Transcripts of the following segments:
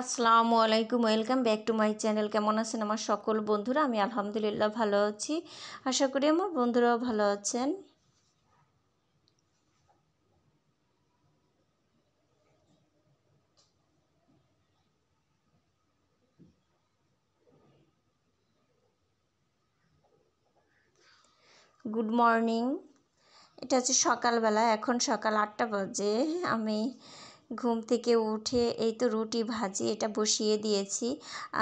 আসসালামু আলাইকুম welcome back to my channel কেমন আছেন আমার সকল বন্ধুরা আমি আলহামদুলিল্লাহ ভালো আছি আশা করি আমার বন্ধুরাও ভালো আছেন গুড মর্নিং এটা হচ্ছে সকালবেলা এখন সকাল আটটা বাজে আমি ঘুম থেকে উঠে এই তো রুটি ভাজি এটা বসিয়ে দিয়েছি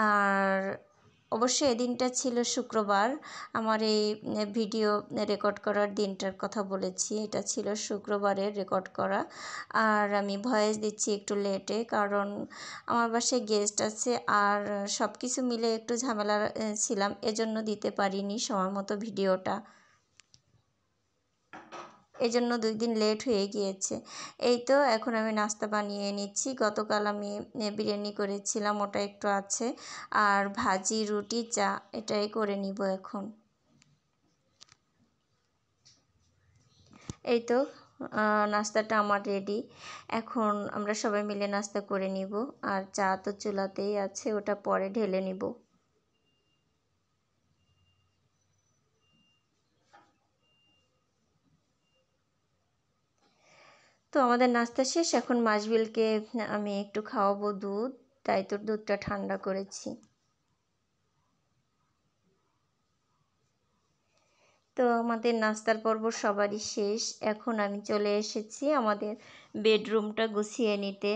আর অবশ্য এদিনটা ছিল শুক্রবার আমার এই ভিডিও রেকর্ড করার দিনটার কথা বলেছি এটা ছিল শুক্রবারের রেকর্ড করা আর আমি ভয়েস দিচ্ছি একটু লেটে কারণ আমার বাসায় গেস্ট আছে আর সব কিছু মিলে একটু ঝামেলা ছিলাম এজন্য দিতে পারিনি সময় মতো ভিডিওটা এই জন্য দুই দিন লেট হয়ে গিয়েছে এই তো এখন আমি নাস্তা বানিয়ে নিচ্ছি গতকাল আমি বিরিয়ানি করেছিলাম ওটা একটু আছে আর ভাজি রুটি চা এটাই করে নিব এখন এই তো নাস্তাটা আমার রেডি এখন আমরা সবাই মিলে নাস্তা করে নিব আর চা তো চুলাতেই আছে ওটা পরে ঢেলে নিব তো আমাদের নাস্তা শেষ এখন মাসবিলকে আমি একটু খাওয়াবো দুধ তাই তো দুধটা ঠান্ডা করেছি তো আমাদের নাস্তার পর্ব সবারই শেষ এখন আমি চলে এসেছি আমাদের বেডরুমটা গুছিয়ে নিতে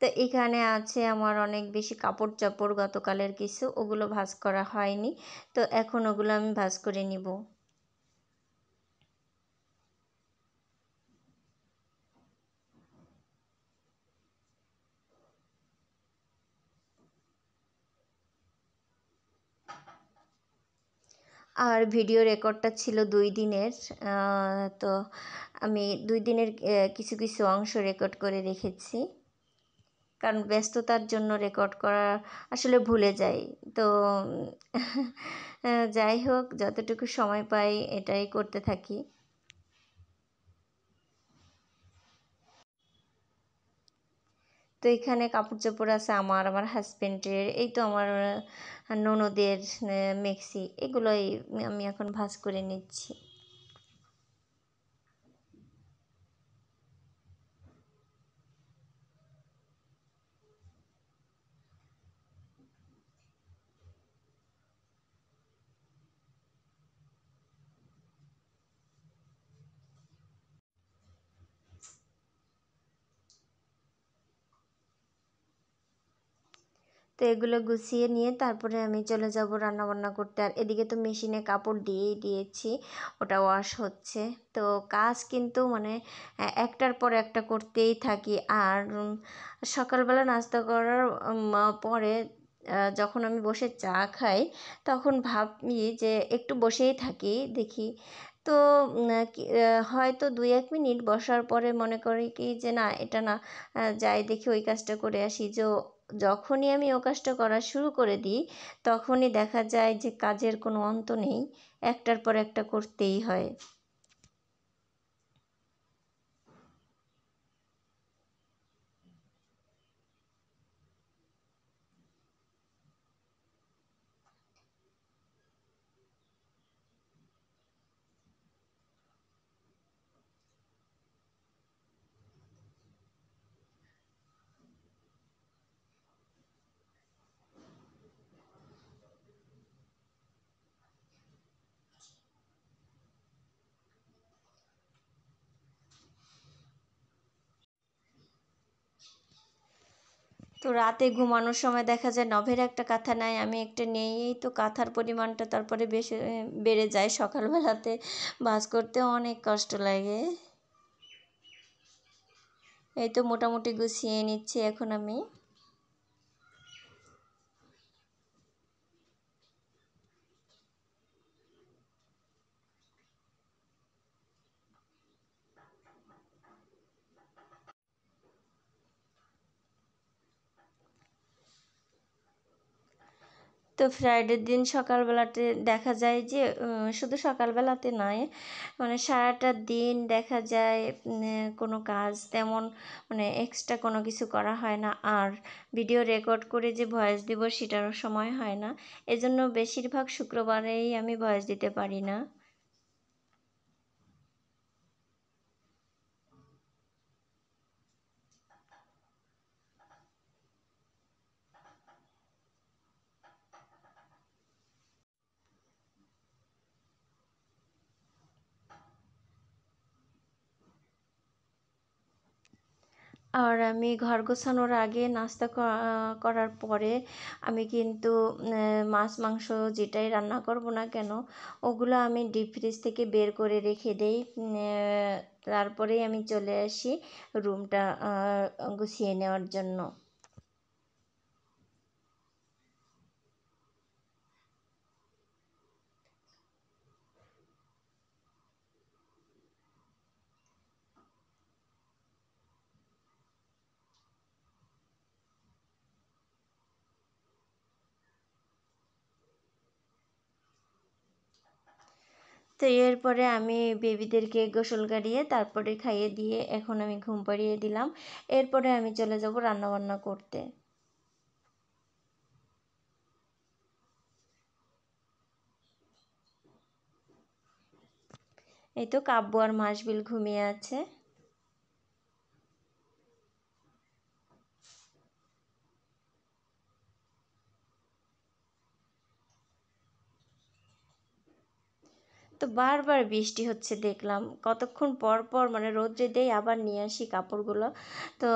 তো এখানে আছে আমার অনেক বেশি কাপড় চাপড় গতকালের কিছু ওগুলো ভাজ করা হয়নি তো এখন ওগুলো আমি ভাজ করে নিব আর ভিডিও রেকর্ডটা ছিল দুই দিনের তো আমি দুই দিনের কিছু কিছু অংশ রেকর্ড করে রেখেছি কারণ ব্যস্ততার জন্য রেকর্ড করা আসলে ভুলে যাই তো যাই হোক যতটুকু সময় পাই এটাই করতে থাকি তো এখানে কাপড় চোপড় আছে আমার আমার হাজব্যান্ডের এই তো আমার ননদের মেক্সি এগুলোই আমি এখন ভাজ করে নিচ্ছি তো এগুলো গুছিয়ে নিয়ে তারপরে আমি চলে যাব রান্না বান্না করতে আর এদিকে তো মেশিনে কাপড় দিয়েই দিয়েছি ওটা ওয়াশ হচ্ছে তো কাজ কিন্তু মানে একটার পর একটা করতেই থাকি আর সকালবেলা নাস্তা করার পরে যখন আমি বসে চা খাই তখন ভাবি যে একটু বসেই থাকি দেখি তো হয়তো দুই এক মিনিট বসার পরে মনে করি কি যে না এটা না যাই দেখি ওই কাজটা করে আসি যে যখনই আমি ও কাজটা করা শুরু করে দিই তখনই দেখা যায় যে কাজের কোনো অন্ত নেই একটার পর একটা করতেই হয় তো রাতে ঘুমানোর সময় দেখা যায় নভের একটা কাঁথা নাই আমি একটা নিয়েই তো কাঁথার পরিমাণটা তারপরে বেশি বেড়ে যায় সকালবেলাতে বাস করতে অনেক কষ্ট লাগে এই তো মোটামুটি গুছিয়ে নিচ্ছি এখন আমি তো ফ্রাইডের দিন সকালবেলাতে দেখা যায় যে শুধু সকালবেলাতে নয় মানে সারাটা দিন দেখা যায় কোনো কাজ তেমন মানে এক্সট্রা কোনো কিছু করা হয় না আর ভিডিও রেকর্ড করে যে ভয়েস দিব সেটারও সময় হয় না এজন্য বেশিরভাগ শুক্রবারেই আমি ভয়েস দিতে পারি না আর আমি ঘর গোছানোর আগে নাস্তা করার পরে আমি কিন্তু মাছ মাংস যেটাই রান্না করবো না কেন ওগুলো আমি ডিপ ফ্রিজ থেকে বের করে রেখে দেই তারপরেই আমি চলে আসি রুমটা গুছিয়ে নেওয়ার জন্য তো এরপরে আমি বেবিদেরকে গোসল করিয়ে তারপরে খাইয়ে দিয়ে এখন আমি ঘুম পাড়িয়ে দিলাম এরপরে আমি চলে যাব রান্নাবান্না করতে এই তো কাব্য আর মাসবিল ঘুমিয়ে আছে বারবার বৃষ্টি হচ্ছে দেখলাম কতক্ষণ পর পর মানে রোদ্রে দেই আবার নিয়ে আসি কাপড়গুলো তো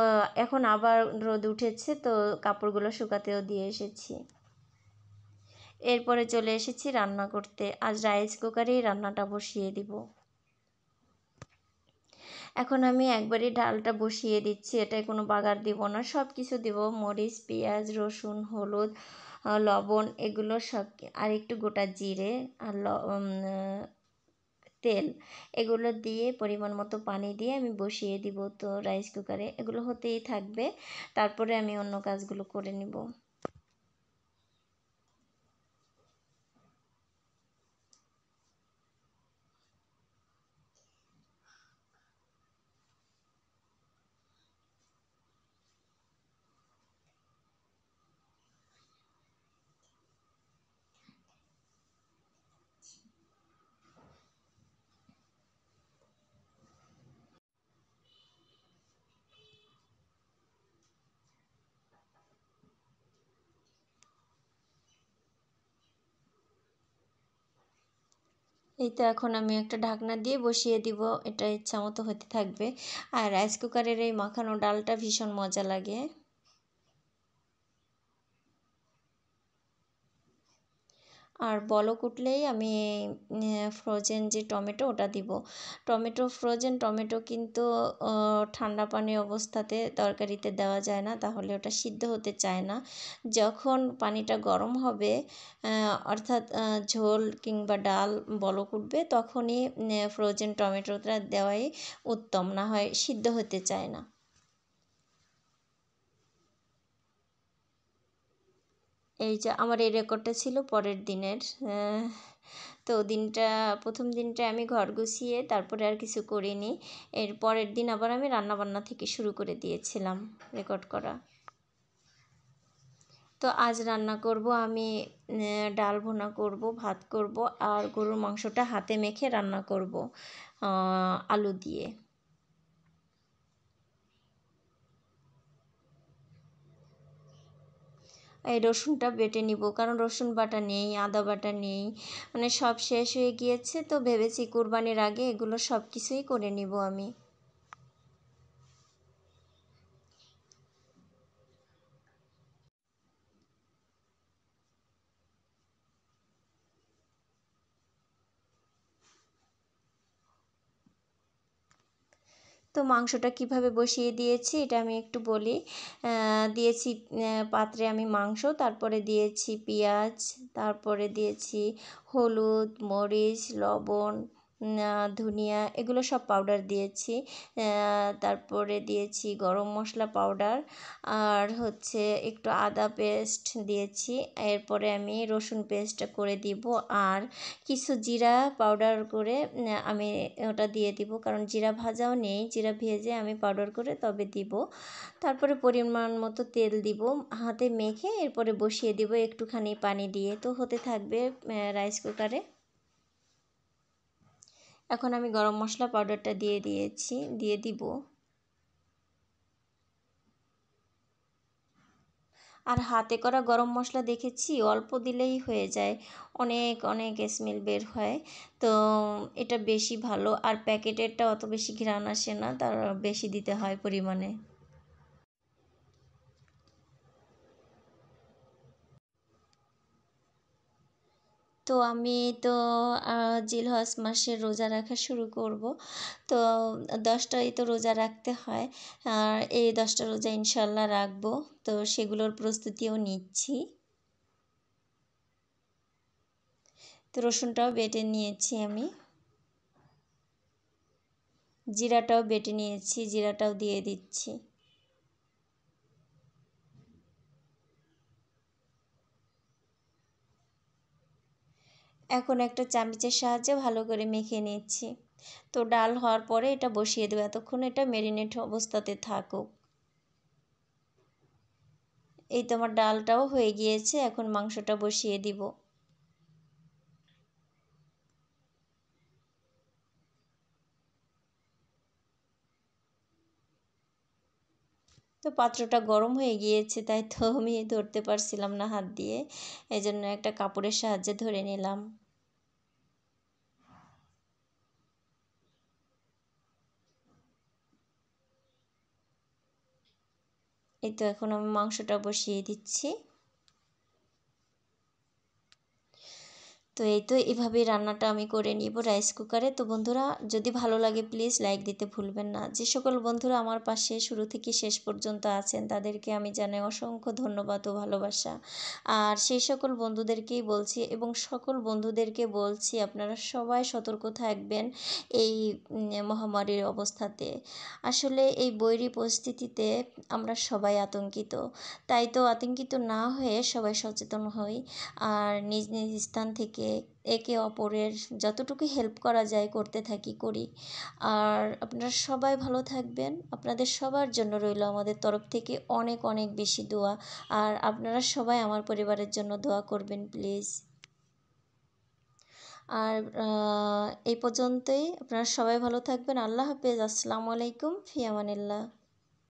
এখন আবার রোদ উঠেছে তো কাপড়গুলো শুকাতেও দিয়ে এসেছি এরপরে চলে এসেছি রান্না করতে আজ রাইস কুকারেই রান্নাটা বসিয়ে দিব এখন আমি একবারই ডালটা বসিয়ে দিচ্ছি এটায় কোনো বাগার দিব না সব কিছু দিব মরিচ পেঁয়াজ রসুন হলুদ লবণ এগুলো সব আর একটু গোটা জিরে আর ল তেল এগুলো দিয়ে পরিমাণ মতো পানি দিয়ে আমি বসিয়ে দিব তো রাইস কুকারে এগুলো হতেই থাকবে তারপরে আমি অন্য কাজগুলো করে নিব এই তো এখন আমি একটা ঢাকনা দিয়ে বসিয়ে দিব এটা ইচ্ছা মতো হতে থাকবে আর রাইস কুকারের এই মাখানো ডালটা ভীষণ মজা লাগে আর বলক উঠলেই আমি ফ্রোজেন যে টমেটো ওটা দিব টমেটো ফ্রোজেন টমেটো কিন্তু ঠান্ডা পানি অবস্থাতে তরকারিতে দেওয়া যায় না তাহলে ওটা সিদ্ধ হতে চায় না যখন পানিটা গরম হবে অর্থাৎ ঝোল কিংবা ডাল বলক উঠবে তখনই ফ্রোজেন টমেটোটা দেওয়াই উত্তম না হয় সিদ্ধ হতে চায় না এই যে আমার এই রেকর্ডটা ছিল পরের দিনের তো দিনটা প্রথম দিনটা আমি ঘর গুছিয়ে তারপরে আর কিছু করিনি এর পরের দিন আবার আমি রান্না বান্না থেকে শুরু করে দিয়েছিলাম রেকর্ড করা তো আজ রান্না করব আমি ডাল ভোনা করব ভাত করব আর গরুর মাংসটা হাতে মেখে রান্না করব আলু দিয়ে এই রসুনটা বেটে নিব কারণ রসুন বাটা নেই আদা বাটা নেই মানে সব শেষ হয়ে গিয়েছে তো ভেবেছি কুরবানির আগে এগুলো সব কিছুই করে নিব আমি তো মাংসটা কিভাবে বসিয়ে দিয়েছি এটা আমি একটু বলি দিয়েছি পাত্রে আমি মাংস তারপরে দিয়েছি পেঁয়াজ তারপরে দিয়েছি হলুদ মরিচ লবণ ধনিয়া এগুলো সব পাউডার দিয়েছি তারপরে দিয়েছি গরম মশলা পাউডার আর হচ্ছে একটু আদা পেস্ট দিয়েছি এরপরে আমি রসুন পেস্ট করে দিব আর কিছু জিরা পাউডার করে আমি ওটা দিয়ে দিব কারণ জিরা ভাজাও নেই জিরা ভেজে আমি পাউডার করে তবে দিব তারপরে পরিমাণ মতো তেল দিব হাতে মেখে এরপরে বসিয়ে দিব একটুখানি পানি দিয়ে তো হতে থাকবে রাইস কুকারে এখন আমি গরম মশলা পাউডারটা দিয়ে দিয়েছি দিয়ে দিব আর হাতে করা গরম মশলা দেখেছি অল্প দিলেই হয়ে যায় অনেক অনেক স্মেল বের হয় তো এটা বেশি ভালো আর প্যাকেটেরটা অত বেশি ঘ্রাণ আসে না তার বেশি দিতে হয় পরিমাণে তো আমি তো হস মাসে রোজা রাখা শুরু করব তো দশটাই তো রোজা রাখতে হয় আর এই দশটা রোজা ইনশাল্লাহ রাখবো তো সেগুলোর প্রস্তুতিও নিচ্ছি তো রসুনটাও বেটে নিয়েছি আমি জিরাটাও বেটে নিয়েছি জিরাটাও দিয়ে দিচ্ছি এখন একটা চামচের সাহায্যে ভালো করে মেখে নিচ্ছি তো ডাল হওয়ার পরে এটা বসিয়ে দেবো এতক্ষণ এটা মেরিনেট অবস্থাতে থাকুক এই তোমার ডালটাও হয়ে গিয়েছে এখন মাংসটা বসিয়ে দিব তো পাত্রটা গরম হয়ে গিয়েছে তাই তো আমি ধরতে পারছিলাম না হাত দিয়ে এই জন্য একটা কাপড়ের সাহায্যে ধরে নিলাম এই তো এখন আমি মাংসটা বসিয়ে দিচ্ছি তো এই তো এভাবেই রান্নাটা আমি করে নিব রাইস কুকারে তো বন্ধুরা যদি ভালো লাগে প্লিজ লাইক দিতে ভুলবেন না যে সকল বন্ধুরা আমার পাশে শুরু থেকে শেষ পর্যন্ত আছেন তাদেরকে আমি জানাই অসংখ্য ধন্যবাদ ও ভালোবাসা আর সেই সকল বন্ধুদেরকেই বলছি এবং সকল বন্ধুদেরকে বলছি আপনারা সবাই সতর্ক থাকবেন এই মহামারীর অবস্থাতে আসলে এই বৈরি পরিস্থিতিতে আমরা সবাই আতঙ্কিত তাই তো আতঙ্কিত না হয়ে সবাই সচেতন হই আর নিজ নিজ স্থান থেকে একে অপরের যতটুকু হেল্প করা যায় করতে থাকি করি আর আপনারা সবাই ভালো থাকবেন আপনাদের সবার জন্য রইল আমাদের তরফ থেকে অনেক অনেক বেশি দোয়া আর আপনারা সবাই আমার পরিবারের জন্য দোয়া করবেন প্লিজ আর এই পর্যন্তই আপনারা সবাই ভালো থাকবেন আল্লাহ হাফেজ আসসালামু আলাইকুম ফিয়ামানিল্লাহ